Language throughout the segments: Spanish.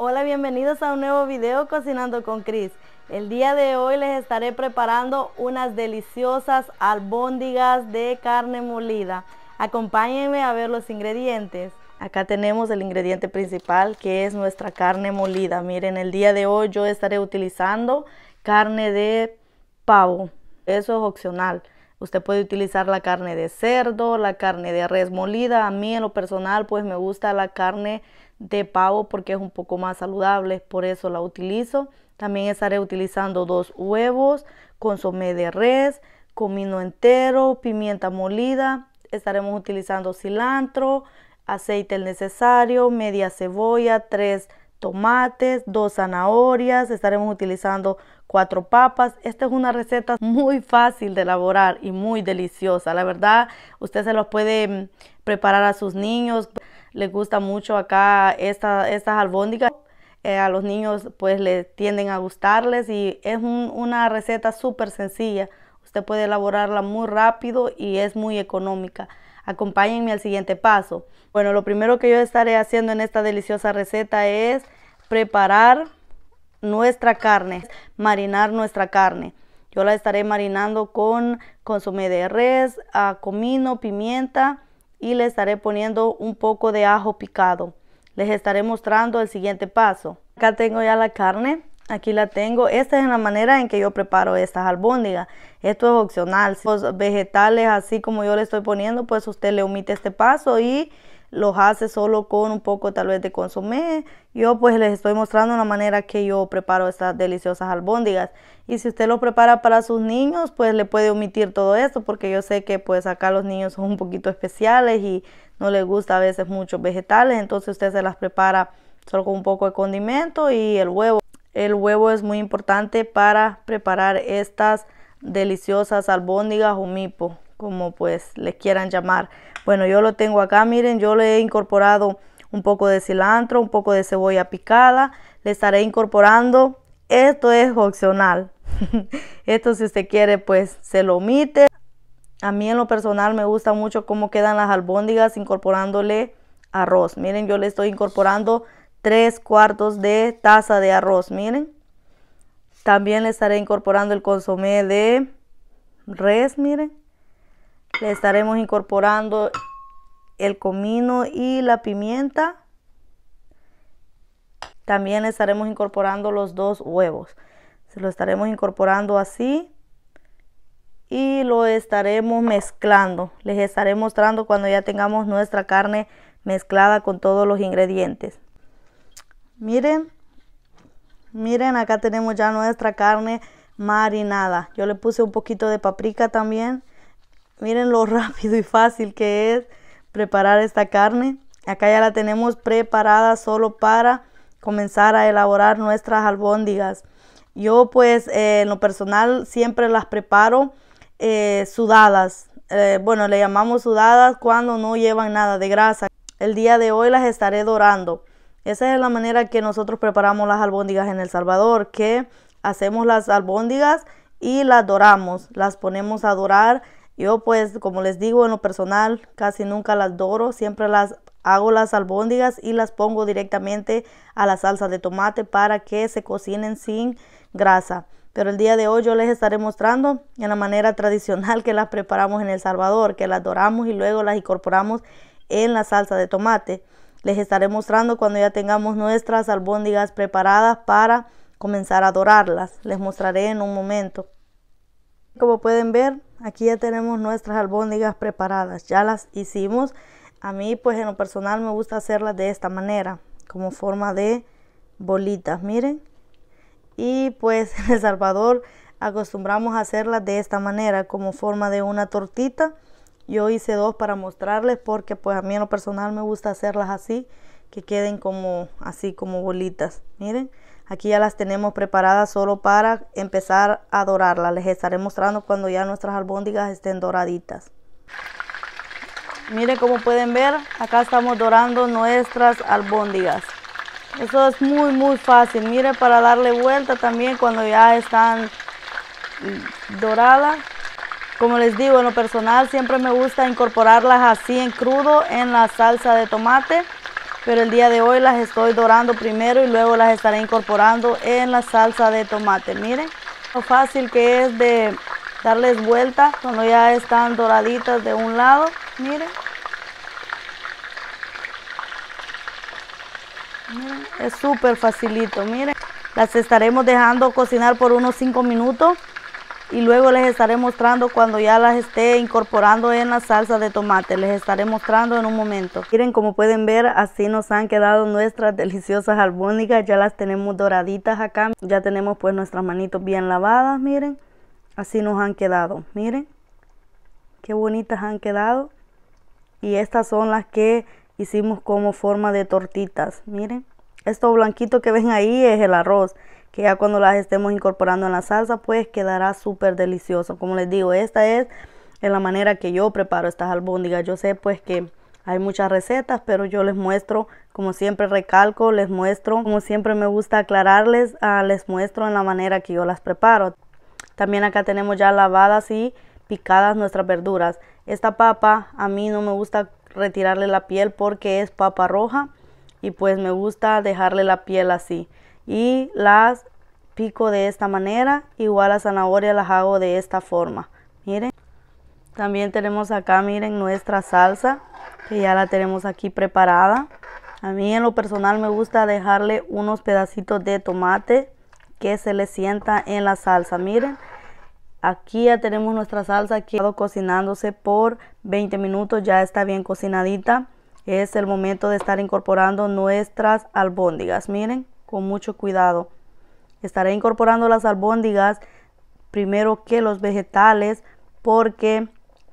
Hola, bienvenidos a un nuevo video Cocinando con Cris. El día de hoy les estaré preparando unas deliciosas albóndigas de carne molida. Acompáñenme a ver los ingredientes. Acá tenemos el ingrediente principal que es nuestra carne molida. Miren, el día de hoy yo estaré utilizando carne de pavo. Eso es opcional. Usted puede utilizar la carne de cerdo, la carne de res molida. A mí en lo personal pues me gusta la carne de pavo porque es un poco más saludable, por eso la utilizo. También estaré utilizando dos huevos, consomé de res, comino entero, pimienta molida. Estaremos utilizando cilantro, aceite el necesario, media cebolla, tres tomates, dos zanahorias, estaremos utilizando cuatro papas. Esta es una receta muy fácil de elaborar y muy deliciosa. La verdad, usted se los puede mm, preparar a sus niños les gusta mucho acá estas albóndigas. Eh, a los niños pues les tienden a gustarles y es una receta súper sencilla. Usted puede elaborarla muy rápido y es muy económica. Acompáñenme al siguiente paso. Bueno, lo primero que yo estaré haciendo en esta deliciosa receta es preparar nuestra carne, marinar nuestra carne. Yo la estaré marinando con consomé de res, ah, comino, pimienta, y le estaré poniendo un poco de ajo picado. Les estaré mostrando el siguiente paso. Acá tengo ya la carne. Aquí la tengo. Esta es la manera en que yo preparo estas albóndigas. Esto es opcional. Los vegetales así como yo le estoy poniendo, pues usted le omite este paso y los hace solo con un poco tal vez de consomé. Yo pues les estoy mostrando la manera que yo preparo estas deliciosas albóndigas. Y si usted lo prepara para sus niños, pues le puede omitir todo esto porque yo sé que pues acá los niños son un poquito especiales y no les gusta a veces muchos vegetales, entonces usted se las prepara solo con un poco de condimento y el huevo. El huevo es muy importante para preparar estas deliciosas albóndigas o mipo, como pues les quieran llamar. Bueno, yo lo tengo acá, miren, yo le he incorporado un poco de cilantro, un poco de cebolla picada, le estaré incorporando, esto es opcional, esto si usted quiere pues se lo omite. A mí en lo personal me gusta mucho cómo quedan las albóndigas incorporándole arroz. Miren, yo le estoy incorporando tres cuartos de taza de arroz, miren. También le estaré incorporando el consomé de res, miren. Le estaremos incorporando el comino y la pimienta. También le estaremos incorporando los dos huevos. Se lo estaremos incorporando así y lo estaremos mezclando. Les estaré mostrando cuando ya tengamos nuestra carne mezclada con todos los ingredientes. Miren, miren acá tenemos ya nuestra carne marinada. Yo le puse un poquito de paprika también Miren lo rápido y fácil que es preparar esta carne. Acá ya la tenemos preparada solo para comenzar a elaborar nuestras albóndigas. Yo pues eh, en lo personal siempre las preparo eh, sudadas. Eh, bueno, le llamamos sudadas cuando no llevan nada de grasa. El día de hoy las estaré dorando. Esa es la manera que nosotros preparamos las albóndigas en El Salvador, que hacemos las albóndigas y las doramos, las ponemos a dorar yo pues, como les digo, en lo personal casi nunca las doro, siempre las hago las albóndigas y las pongo directamente a la salsa de tomate para que se cocinen sin grasa. Pero el día de hoy yo les estaré mostrando en la manera tradicional que las preparamos en El Salvador, que las doramos y luego las incorporamos en la salsa de tomate. Les estaré mostrando cuando ya tengamos nuestras albóndigas preparadas para comenzar a dorarlas. Les mostraré en un momento. Como pueden ver, Aquí ya tenemos nuestras albóndigas preparadas, ya las hicimos. A mí pues en lo personal me gusta hacerlas de esta manera, como forma de bolitas, miren. Y pues en El Salvador acostumbramos a hacerlas de esta manera, como forma de una tortita. Yo hice dos para mostrarles porque pues a mí en lo personal me gusta hacerlas así, que queden como así como bolitas, miren. Aquí ya las tenemos preparadas solo para empezar a dorarlas. Les estaré mostrando cuando ya nuestras albóndigas estén doraditas. Miren como pueden ver, acá estamos dorando nuestras albóndigas. Eso es muy muy fácil. Miren para darle vuelta también cuando ya están doradas. Como les digo, en lo personal siempre me gusta incorporarlas así en crudo en la salsa de tomate pero el día de hoy las estoy dorando primero y luego las estaré incorporando en la salsa de tomate. Miren lo fácil que es de darles vuelta cuando ya están doraditas de un lado. Miren. es súper facilito, miren. Las estaremos dejando cocinar por unos 5 minutos y luego les estaré mostrando cuando ya las esté incorporando en la salsa de tomate, les estaré mostrando en un momento. Miren como pueden ver así nos han quedado nuestras deliciosas albóndigas, ya las tenemos doraditas acá, ya tenemos pues nuestras manitos bien lavadas, miren, así nos han quedado, miren, qué bonitas han quedado y estas son las que hicimos como forma de tortitas, miren. Esto blanquito que ven ahí es el arroz ya cuando las estemos incorporando en la salsa, pues quedará súper delicioso. Como les digo, esta es en la manera que yo preparo estas albóndigas. Yo sé pues que hay muchas recetas, pero yo les muestro, como siempre recalco, les muestro, como siempre me gusta aclararles, ah, les muestro en la manera que yo las preparo. También acá tenemos ya lavadas y picadas nuestras verduras. Esta papa a mí no me gusta retirarle la piel porque es papa roja y pues me gusta dejarle la piel así y las pico de esta manera. Igual las zanahoria las hago de esta forma. Miren. También tenemos acá, miren, nuestra salsa que ya la tenemos aquí preparada. A mí en lo personal me gusta dejarle unos pedacitos de tomate que se le sienta en la salsa. Miren, aquí ya tenemos nuestra salsa que ha estado cocinándose por 20 minutos. Ya está bien cocinadita. Es el momento de estar incorporando nuestras albóndigas. Miren con mucho cuidado. Estaré incorporando las albóndigas primero que los vegetales porque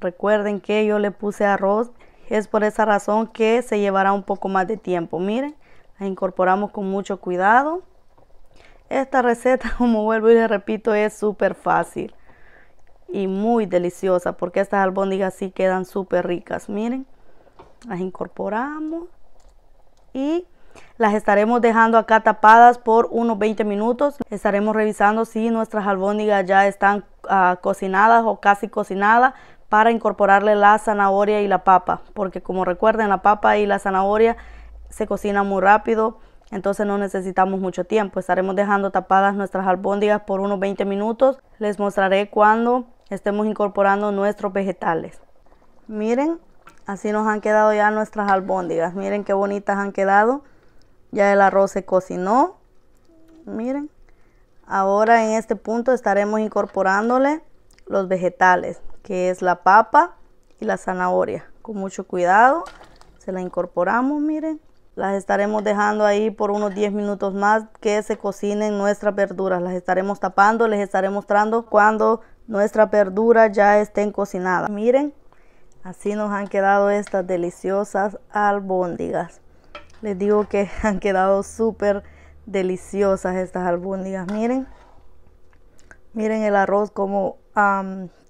recuerden que yo le puse arroz. Es por esa razón que se llevará un poco más de tiempo. Miren, las incorporamos con mucho cuidado. Esta receta, como vuelvo y les repito, es súper fácil y muy deliciosa porque estas albóndigas sí quedan súper ricas. Miren, las incorporamos y las estaremos dejando acá tapadas por unos 20 minutos. Estaremos revisando si nuestras albóndigas ya están ah, cocinadas o casi cocinadas para incorporarle la zanahoria y la papa. Porque como recuerden, la papa y la zanahoria se cocina muy rápido. Entonces no necesitamos mucho tiempo. Estaremos dejando tapadas nuestras albóndigas por unos 20 minutos. Les mostraré cuando estemos incorporando nuestros vegetales. Miren, así nos han quedado ya nuestras albóndigas. Miren qué bonitas han quedado. Ya el arroz se cocinó. Miren. Ahora en este punto estaremos incorporándole los vegetales, que es la papa y la zanahoria. Con mucho cuidado se la incorporamos, miren. Las estaremos dejando ahí por unos 10 minutos más que se cocinen nuestras verduras. Las estaremos tapando, les estaré mostrando cuando nuestras verduras ya estén cocinadas. Miren, así nos han quedado estas deliciosas albóndigas. Les digo que han quedado súper deliciosas estas albúndigas. Miren, miren el arroz como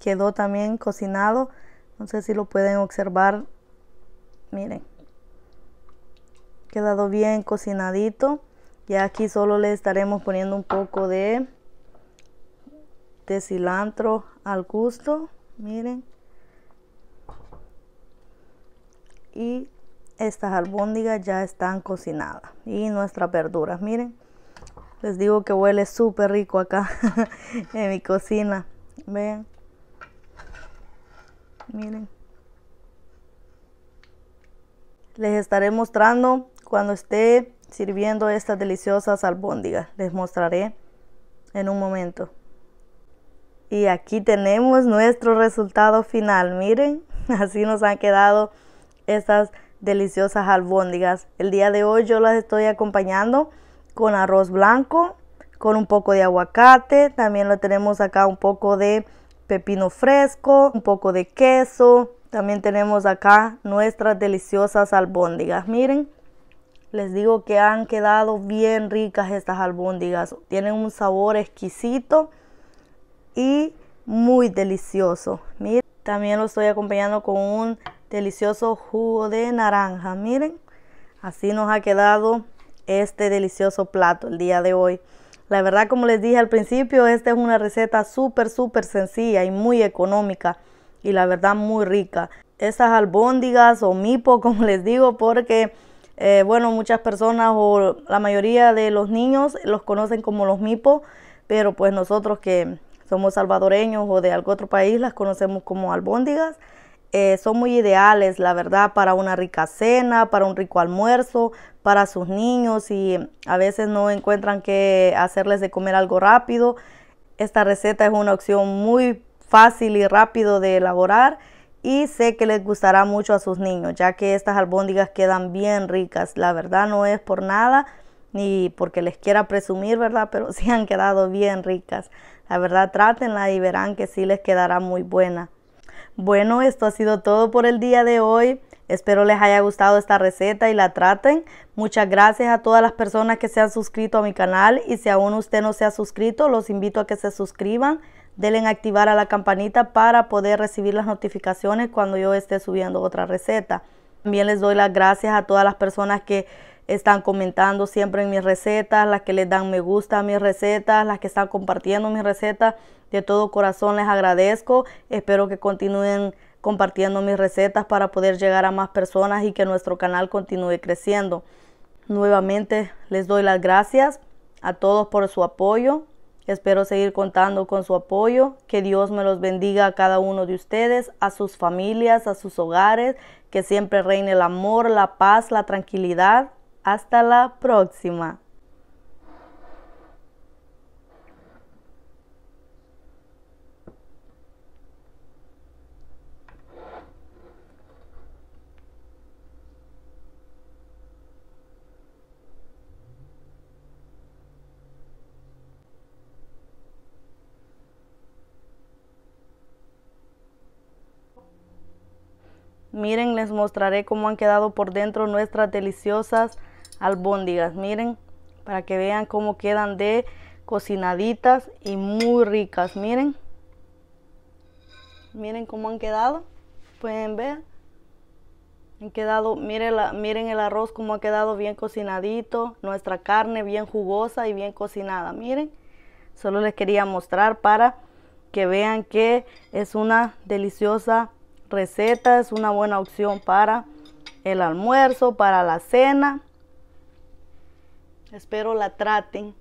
quedó también cocinado. No sé si lo pueden observar. Miren, quedado bien cocinadito. Y aquí solo le estaremos poniendo un poco de, de cilantro al gusto. Miren. Y estas albóndigas ya están cocinadas y nuestras verduras miren les digo que huele súper rico acá en mi cocina vean miren les estaré mostrando cuando esté sirviendo estas deliciosas albóndigas les mostraré en un momento y aquí tenemos nuestro resultado final miren así nos han quedado estas deliciosas albóndigas. El día de hoy yo las estoy acompañando con arroz blanco, con un poco de aguacate, también lo tenemos acá un poco de pepino fresco, un poco de queso, también tenemos acá nuestras deliciosas albóndigas. Miren, les digo que han quedado bien ricas estas albóndigas. Tienen un sabor exquisito y muy delicioso. Miren, también lo estoy acompañando con un delicioso jugo de naranja. Miren, así nos ha quedado este delicioso plato el día de hoy. La verdad, como les dije al principio, esta es una receta súper, súper sencilla y muy económica y la verdad muy rica. Esas albóndigas o mipo, como les digo, porque, eh, bueno, muchas personas o la mayoría de los niños los conocen como los mipo, pero pues nosotros que somos salvadoreños o de algún otro país las conocemos como albóndigas. Eh, son muy ideales, la verdad, para una rica cena, para un rico almuerzo, para sus niños y a veces no encuentran que hacerles de comer algo rápido. Esta receta es una opción muy fácil y rápido de elaborar y sé que les gustará mucho a sus niños, ya que estas albóndigas quedan bien ricas. La verdad no es por nada ni porque les quiera presumir, ¿verdad? Pero sí han quedado bien ricas. La verdad trátenla y verán que sí les quedará muy buena. Bueno, esto ha sido todo por el día de hoy. Espero les haya gustado esta receta y la traten. Muchas gracias a todas las personas que se han suscrito a mi canal y si aún usted no se ha suscrito, los invito a que se suscriban. Denle activar a la campanita para poder recibir las notificaciones cuando yo esté subiendo otra receta. También les doy las gracias a todas las personas que están comentando siempre en mis recetas, las que les dan me gusta a mis recetas, las que están compartiendo mis recetas. De todo corazón les agradezco. Espero que continúen compartiendo mis recetas para poder llegar a más personas y que nuestro canal continúe creciendo. Nuevamente les doy las gracias a todos por su apoyo. Espero seguir contando con su apoyo. Que Dios me los bendiga a cada uno de ustedes, a sus familias, a sus hogares. Que siempre reine el amor, la paz, la tranquilidad hasta la próxima. Miren, les mostraré cómo han quedado por dentro nuestras deliciosas albóndigas. Miren, para que vean cómo quedan de cocinaditas y muy ricas. Miren, miren cómo han quedado. Pueden ver. Han quedado, miren, miren el arroz como ha quedado bien cocinadito, nuestra carne bien jugosa y bien cocinada. Miren, solo les quería mostrar para que vean que es una deliciosa receta, es una buena opción para el almuerzo, para la cena Espero la traten